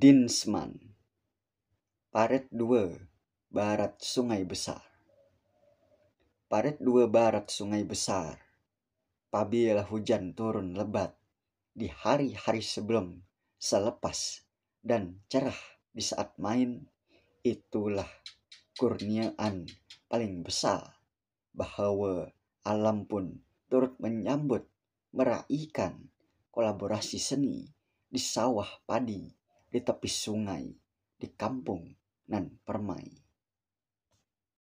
Dinsman Paret 2 Barat Sungai Besar Paret 2 Barat Sungai Besar Pabila hujan turun lebat di hari-hari sebelum, selepas, dan cerah di saat main, itulah kurniaan paling besar bahwa alam pun turut menyambut, meraihkan kolaborasi seni di sawah padi di tepi sungai di kampung dan permai.